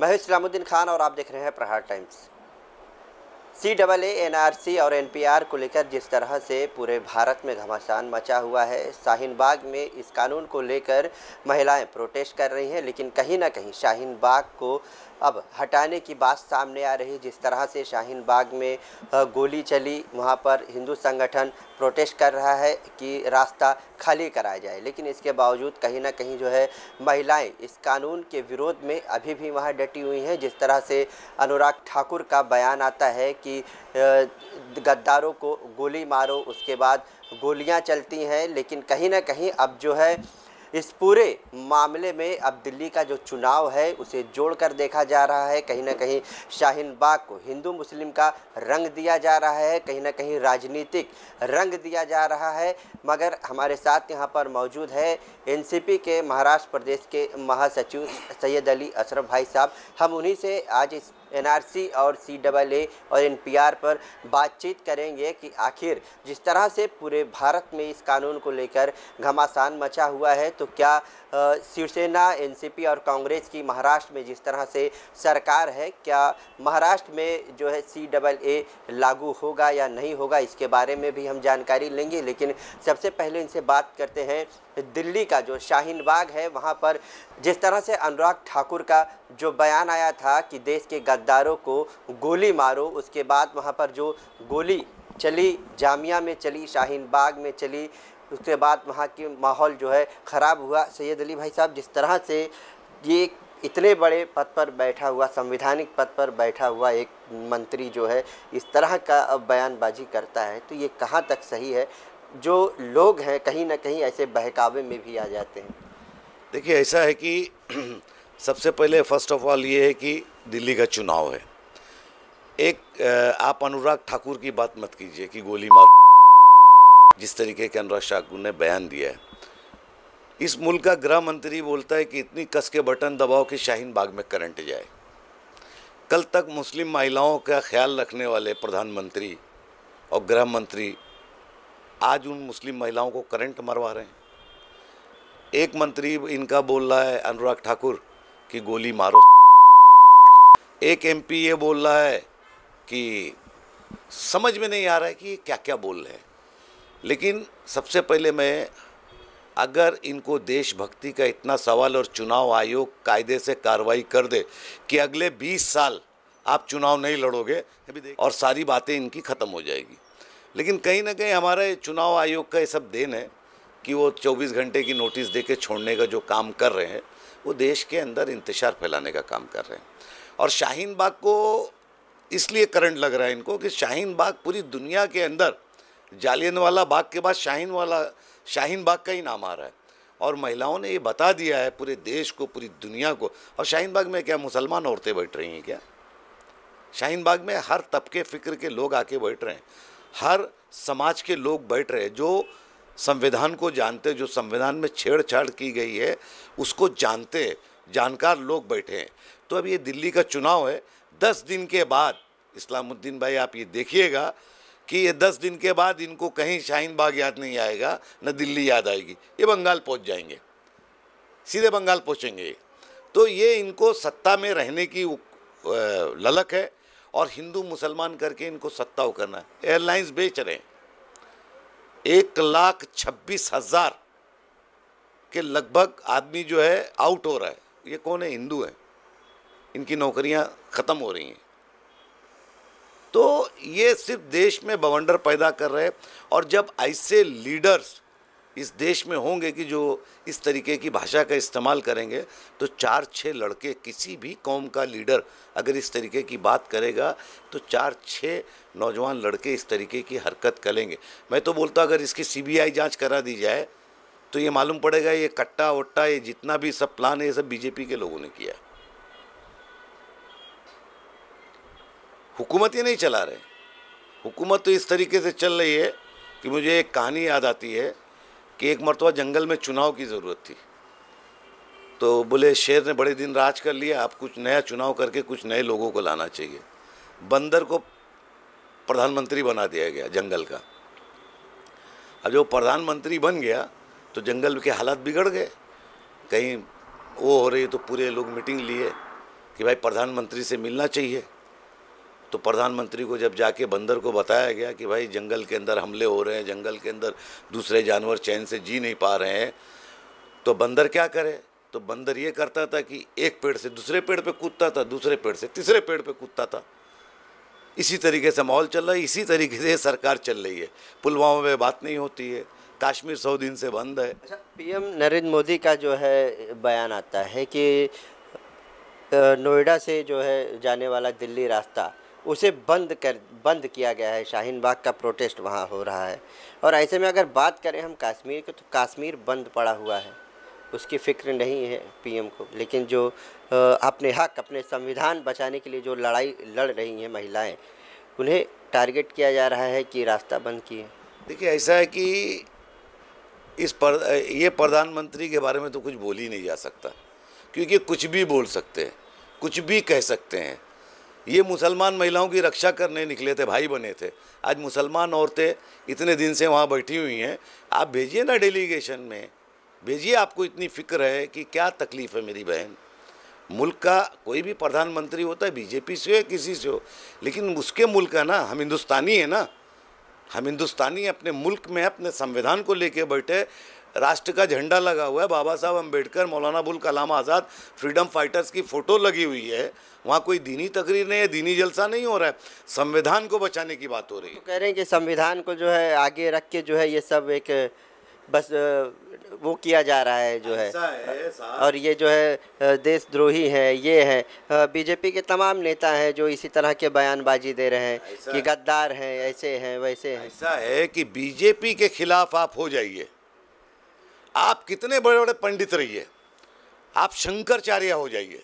मैं हूं इस्लामुद्दीन खान और आप देख रहे हैं Prahar Times C double A N R C और एन पी आर को लेकर जिस तरह से पूरे भारत में घमासान मचा हुआ है शाहीन बाग में इस कानून को लेकर महिलाएं प्रोटेस्ट कर रही हैं लेकिन कहीं ना कहीं शाहीन बाग को अब हटाने की बात सामने आ रही जिस तरह से शाहीन बाग में गोली चली वहाँ पर हिंदू संगठन प्रोटेस्ट कर रहा है कि रास्ता खाली कराया जाए लेकिन इसके बावजूद कहीं ना कहीं जो है महिलाएं इस कानून के विरोध में अभी भी वहाँ डटी हुई हैं जिस तरह से अनुराग ठाकुर का बयान आता है कि गद्दारों को गोली मारो उसके बाद गोलियाँ चलती हैं लेकिन कहीं ना कहीं अब जो है इस पूरे मामले में अब दिल्ली का जो चुनाव है उसे जोड़कर देखा जा रहा है कहीं ना कहीं शाहीन बाग को हिंदू मुस्लिम का रंग दिया जा रहा है कहीं ना कहीं राजनीतिक रंग दिया जा रहा है मगर हमारे साथ यहाँ पर मौजूद है एनसीपी के महाराष्ट्र प्रदेश के महासचिव सैयद अली अशरफ भाई साहब हम उन्हीं से आज इस एनआरसी और सी डबल ए और एनपीआर पर बातचीत करेंगे कि आखिर जिस तरह से पूरे भारत में इस कानून को लेकर घमासान मचा हुआ है तो क्या शिवसेना एनसीपी और कांग्रेस की महाराष्ट्र में जिस तरह से सरकार है क्या महाराष्ट्र में जो है सी डबल ए लागू होगा या नहीं होगा इसके बारे में भी हम जानकारी लेंगे लेकिन सबसे पहले इनसे बात करते हैं दिल्ली का जो शाहीन बाग है वहाँ पर जिस तरह से अनुराग ठाकुर का जो बयान आया था कि देश के गद्दारों को गोली मारो उसके बाद वहाँ पर जो गोली चली जामिया में चली शाहीन बाग में चली उसके बाद वहाँ की माहौल जो है ख़राब हुआ सैयद अली भाई साहब जिस तरह से ये इतने बड़े पद पर बैठा हुआ संविधानिक पद पर बैठा हुआ एक मंत्री जो है इस तरह का बयानबाजी करता है तो ये कहाँ तक सही है जो लोग हैं कहीं ना कहीं ऐसे बहकावे में भी आ जाते हैं देखिए ऐसा है कि सबसे पहले फर्स्ट ऑफ ऑल ये है कि दिल्ली का चुनाव है एक आप अनुराग ठाकुर की बात मत कीजिए कि गोली मार जिस तरीके के अनुराग ठाकुर ने बयान दिया है इस मुल्क का गृह मंत्री बोलता है कि इतनी कस के बटन दबाओ कि शाहीन बाग में करंट जाए कल तक मुस्लिम महिलाओं का ख्याल रखने वाले प्रधानमंत्री और गृह मंत्री आज उन मुस्लिम महिलाओं को करंट मरवा रहे हैं एक मंत्री इनका बोल रहा है अनुराग ठाकुर कि गोली मारो एक एमपी ये बोल रहा है कि समझ में नहीं आ रहा है कि ये क्या क्या बोल रहे हैं लेकिन सबसे पहले मैं अगर इनको देशभक्ति का इतना सवाल और चुनाव आयोग कायदे से कार्रवाई कर दे कि अगले 20 साल आप चुनाव नहीं लड़ोगे और सारी बातें इनकी ख़त्म हो जाएगी लेकिन कहीं ना कहीं हमारे चुनाव आयोग का ये सब देन है कि वो 24 घंटे की नोटिस दे के छोड़ने का जो काम कर रहे हैं वो देश के अंदर इंतजार फैलाने का काम कर रहे हैं और शाहीन बाग को इसलिए करंट लग रहा है इनको कि शाहीन बाग पूरी दुनिया के अंदर जालियन वाला बाग के बाद शाहीन वाला शाहीन बाग का ही नाम आ रहा है और महिलाओं ने ये बता दिया है पूरे देश को पूरी दुनिया को और शाहीन बाग में क्या मुसलमान औरतें बैठ रही हैं क्या शाहीन बाग में हर तबके फिक्र के लोग आके बैठ रहे हैं हर समाज के लोग बैठ रहे हैं जो संविधान को जानते जो संविधान में छेड़छाड़ की गई है उसको जानते जानकार लोग बैठे हैं तो अब ये दिल्ली का चुनाव है दस दिन के बाद इस्लामुद्दीन भाई आप ये देखिएगा कि ये दस दिन के बाद इनको कहीं शाहीन बाग याद नहीं आएगा न दिल्ली याद आएगी ये बंगाल पहुंच जाएंगे सीधे बंगाल पहुंचेंगे तो ये इनको सत्ता में रहने की ललक है और हिंदू मुसलमान करके इनको सत्ता करना है एयरलाइंस बेच रहे हैं एक लाख छब्बीस हज़ार के लगभग आदमी जो है आउट हो रहा है ये कौन है हिंदू है इनकी नौकरियां ख़त्म हो रही हैं तो ये सिर्फ देश में बवंडर पैदा कर रहे और जब ऐसे लीडर्स इस देश में होंगे कि जो इस तरीके की भाषा का इस्तेमाल करेंगे तो चार छः लड़के किसी भी कौम का लीडर अगर इस तरीके की बात करेगा तो चार छः नौजवान लड़के इस तरीके की हरकत करेंगे मैं तो बोलता अगर इसकी सीबीआई जांच करा दी जाए तो ये मालूम पड़ेगा ये कट्टा वट्टा ये जितना भी सब प्लान है ये सब बीजेपी के लोगों ने किया है हुकूमत ही नहीं चला रहे हुकूमत तो इस तरीके से चल रही है कि मुझे एक कहानी याद आती है कि एक मरतबा जंगल में चुनाव की ज़रूरत थी तो बोले शेर ने बड़े दिन राज कर लिया आप कुछ नया चुनाव करके कुछ नए लोगों को लाना चाहिए बंदर को प्रधानमंत्री बना दिया गया जंगल का अब जो प्रधानमंत्री बन गया तो जंगल के हालात बिगड़ गए कहीं वो हो रही तो पूरे लोग मीटिंग लिए कि भाई प्रधानमंत्री से मिलना चाहिए तो प्रधानमंत्री को जब जाके बंदर को बताया गया कि भाई जंगल के अंदर हमले हो रहे हैं जंगल के अंदर दूसरे जानवर चैन से जी नहीं पा रहे हैं तो बंदर क्या करे तो बंदर ये करता था कि एक पेड़ से दूसरे पेड़ पे कूदता था दूसरे पेड़ से तीसरे पेड़ पे कूदता था इसी तरीके से माहौल चल रहा है इसी तरीके से सरकार चल रही है पुलवामा में बात नहीं होती है कश्मीर सौ दिन से बंद है अच्छा पीएम नरेंद्र मोदी का जो है बयान आता है कि नोएडा से जो है जाने वाला दिल्ली रास्ता उसे बंद कर बंद किया गया है शाहीन बाग का प्रोटेस्ट वहाँ हो रहा है और ऐसे में अगर बात करें हम कश्मीर की तो कश्मीर बंद पड़ा हुआ है उसकी फ़िक्र नहीं है पीएम को लेकिन जो अपने हक अपने संविधान बचाने के लिए जो लड़ाई लड़ रही हैं महिलाएं उन्हें टारगेट किया जा रहा है कि रास्ता बंद किए देखिए ऐसा है कि इस पर ये प्रधानमंत्री के बारे में तो कुछ बोल ही नहीं जा सकता क्योंकि कुछ भी बोल सकते हैं कुछ भी कह सकते हैं ये मुसलमान महिलाओं की रक्षा करने निकले थे भाई बने थे आज मुसलमान औरतें इतने दिन से वहाँ बैठी हुई हैं आप भेजिए ना डेलीगेशन में भेजिए आपको इतनी फिक्र है कि क्या तकलीफ़ है मेरी बहन मुल्क का कोई भी प्रधानमंत्री होता है बीजेपी से हो किसी से हो लेकिन उसके मुल्क का ना हम हिंदुस्तानी है ना हम हिंदुस्तानी अपने मुल्क में अपने संविधान को लेके बैठे राष्ट्र का झंडा लगा हुआ है बाबा साहब अम्बेडकर मौलाना अबुल कलाम आज़ाद फ्रीडम फाइटर्स की फ़ोटो लगी हुई है वहाँ कोई दीनी तकरीर नहीं है दीनी जलसा नहीं हो रहा है संविधान को बचाने की बात हो रही है तो कह रहे हैं कि संविधान को जो है आगे रख के जो है ये सब एक बस वो किया जा रहा है जो है, है और ये जो है देशद्रोही है ये है बीजेपी के तमाम नेता हैं जो इसी तरह के बयानबाजी दे रहे हैं कि गद्दार हैं ऐसे हैं वैसे हैं ऐसा है कि बीजेपी के खिलाफ आप हो जाइए आप कितने बड़े बड़े पंडित रहिए आप शंकराचार्य हो जाइए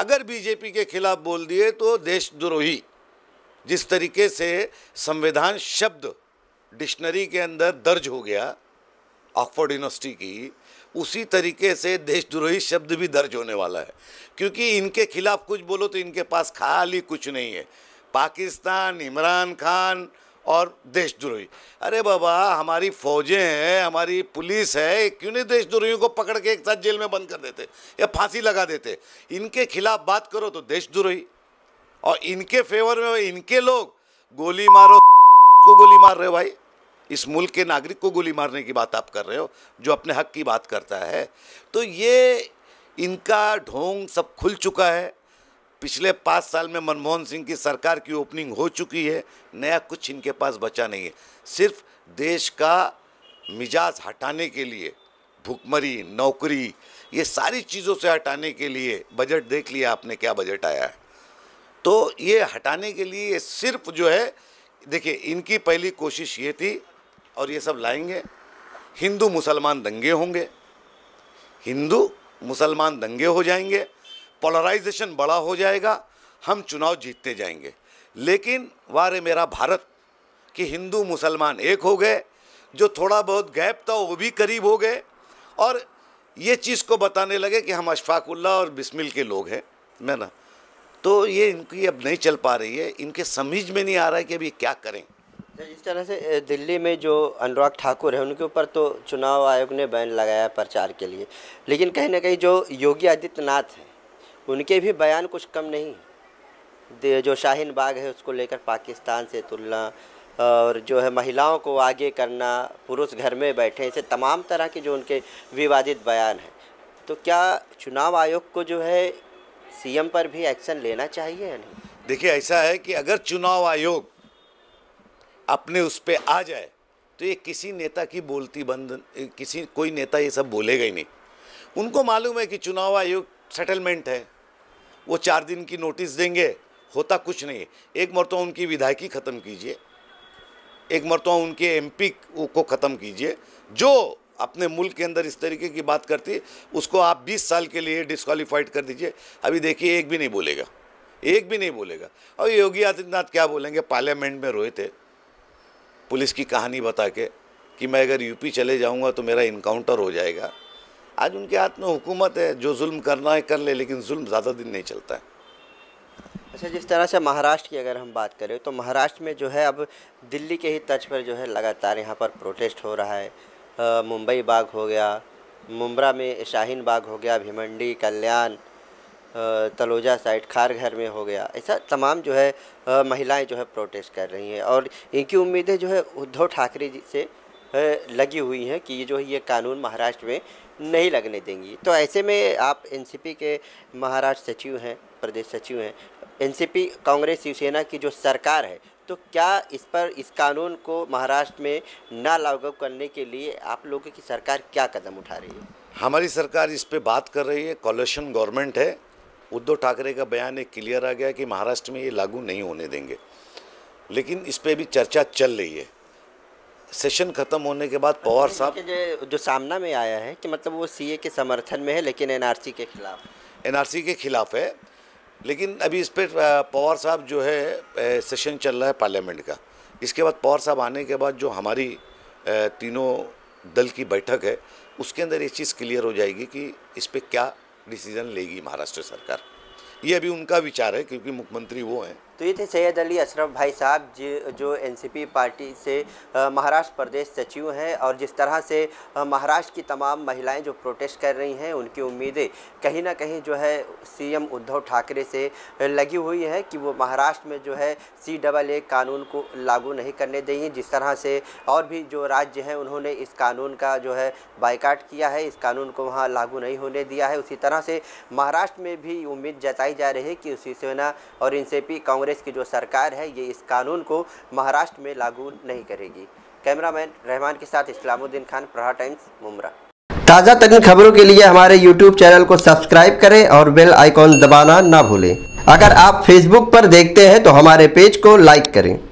अगर बीजेपी के खिलाफ बोल दिए तो देशद्रोही जिस तरीके से संविधान शब्द डिक्शनरी के अंदर दर्ज हो गया ऑक्सफोर्ड यूनिवर्सिटी की उसी तरीके से देशद्रोही शब्द भी दर्ज होने वाला है क्योंकि इनके खिलाफ कुछ बोलो तो इनके पास खाली कुछ नहीं है पाकिस्तान इमरान खान और देशद्रोही अरे बाबा हमारी फौजें हैं हमारी पुलिस है क्यों नहीं देशद्रोहियों को पकड़ के एक साथ जेल में बंद कर देते या फांसी लगा देते इनके खिलाफ बात करो तो देशद्रोही और इनके फेवर में इनके लोग गोली मारो को गोली मार रहे हो भाई इस मुल्क के नागरिक को गोली मारने की बात आप कर रहे हो जो अपने हक की बात करता है तो ये इनका ढोंग सब खुल चुका है पिछले पाँच साल में मनमोहन सिंह की सरकार की ओपनिंग हो चुकी है नया कुछ इनके पास बचा नहीं है सिर्फ देश का मिजाज हटाने के लिए भुखमरी नौकरी ये सारी चीज़ों से हटाने के लिए बजट देख लिया आपने क्या बजट आया है तो ये हटाने के लिए सिर्फ जो है देखिए इनकी पहली कोशिश ये थी और ये सब लाएंगे हिंदू मुसलमान दंगे होंगे हिंदू मुसलमान दंगे हो जाएंगे पोलराइजेशन बड़ा हो जाएगा हम चुनाव जीतते जाएंगे लेकिन वारे मेरा भारत कि हिंदू मुसलमान एक हो गए जो थोड़ा बहुत गैप था वो भी करीब हो गए और ये चीज़ को बताने लगे कि हम अशफाकुल्ला और बिस्मिल के लोग हैं मैं ना तो ये इनकी अब नहीं चल पा रही है इनके समझ में नहीं आ रहा है कि अभी क्या करें अच्छा, इस तरह से दिल्ली में जो अनुराग ठाकुर है उनके ऊपर तो चुनाव आयोग ने बैन लगाया प्रचार के लिए लेकिन कहीं ना कहीं जो योगी आदित्यनाथ हैं उनके भी बयान कुछ कम नहीं जो शाहीन बाग है उसको लेकर पाकिस्तान से तुलना और जो है महिलाओं को आगे करना पुरुष घर में बैठे ऐसे तमाम तरह के जो उनके विवादित बयान हैं तो क्या चुनाव आयोग को जो है सीएम पर भी एक्शन लेना चाहिए या नहीं देखिए ऐसा है कि अगर चुनाव आयोग अपने उस पर आ जाए तो ये किसी नेता की बोलती बंद किसी कोई नेता ये सब बोलेगा ही नहीं उनको मालूम है कि चुनाव आयोग सेटलमेंट है वो चार दिन की नोटिस देंगे होता कुछ नहीं एक मरतबा उनकी विधायकी ख़त्म कीजिए एक मरतबा उनके एमपी को ख़त्म कीजिए जो अपने मुल्क के अंदर इस तरीके की बात करती उसको आप 20 साल के लिए डिसक्वालीफाइड कर दीजिए अभी देखिए एक भी नहीं बोलेगा एक भी नहीं बोलेगा और योगी आदित्यनाथ क्या बोलेंगे पार्लियामेंट में रोए थे पुलिस की कहानी बता के कि मैं अगर यूपी चले जाऊँगा तो मेरा इनकाउंटर हो जाएगा आज उनके हाथ में हुकूमत है जो जुल्म करना है कर ले लेकिन जुल्म ज़्यादा दिन नहीं चलता है अच्छा जिस तरह से महाराष्ट्र की अगर हम बात करें तो महाराष्ट्र में जो है अब दिल्ली के ही तर्ज पर जो है लगातार यहाँ पर प्रोटेस्ट हो रहा है मुंबई बाग हो गया मुंबरा में शाहीन बाग हो गया भिमंडी कल्याण तलोजा साइड खारघर में हो गया ऐसा तमाम जो है महिलाएं जो है प्रोटेस्ट कर रही हैं और इनकी उम्मीदें जो है उद्धव ठाकरे जी से लगी हुई हैं कि ये जो है ये कानून महाराष्ट्र में नहीं लगने देंगी तो ऐसे में आप एनसीपी के महाराष्ट्र सचिव हैं प्रदेश सचिव हैं एनसीपी कांग्रेस शिवसेना की जो सरकार है तो क्या इस पर इस कानून को महाराष्ट्र में ना लागू करने के लिए आप लोगों की सरकार क्या कदम उठा रही है हमारी सरकार इस पर बात कर रही है कॉलेशन गवर्नमेंट है उद्धव ठाकरे का बयान एक क्लियर आ गया कि महाराष्ट्र में ये लागू नहीं होने देंगे लेकिन इस पर भी चर्चा चल रही है सेशन खत्म होने के बाद पवार साहब जो सामना में आया है कि मतलब वो सीए के समर्थन में है लेकिन एनआरसी के खिलाफ एनआरसी के खिलाफ है लेकिन अभी इस पर पवार साहब जो है सेशन चल रहा है पार्लियामेंट का इसके बाद पवार साहब आने के बाद जो हमारी तीनों दल की बैठक है उसके अंदर ये चीज़ क्लियर हो जाएगी कि इस पर क्या डिसीज़न लेगी महाराष्ट्र सरकार ये अभी उनका विचार है क्योंकि मुख्यमंत्री वो हैं तो ये थे सैयद अली अशरफ भाई साहब जो एनसीपी पार्टी से महाराष्ट्र प्रदेश सचिव हैं और जिस तरह से महाराष्ट्र की तमाम महिलाएं जो प्रोटेस्ट कर रही हैं उनकी उम्मीदें कहीं ना कहीं जो है सीएम उद्धव ठाकरे से लगी हुई है कि वो महाराष्ट्र में जो है सी डबल ए कानून को लागू नहीं करने देंगे जिस तरह से और भी जो राज्य हैं उन्होंने इस कानून का जो है बाइकाट किया है इस कानून को वहाँ लागू नहीं होने दिया है उसी तरह से महाराष्ट्र में भी उम्मीद जताई जा रही है कि शिवसेना और एन कांग्रेस कांग्रेस की जो सरकार है ये इस कानून को महाराष्ट्र में लागू नहीं करेगी कैमरामैन रहमान के साथ इस्लामुद्दीन खान प्रहा टाइम्स मुमरा ताज़ा तरीन खबरों के लिए हमारे यूट्यूब चैनल को सब्सक्राइब करें और बेल आइकॉन दबाना ना भूलें अगर आप फेसबुक पर देखते हैं तो हमारे पेज को लाइक करें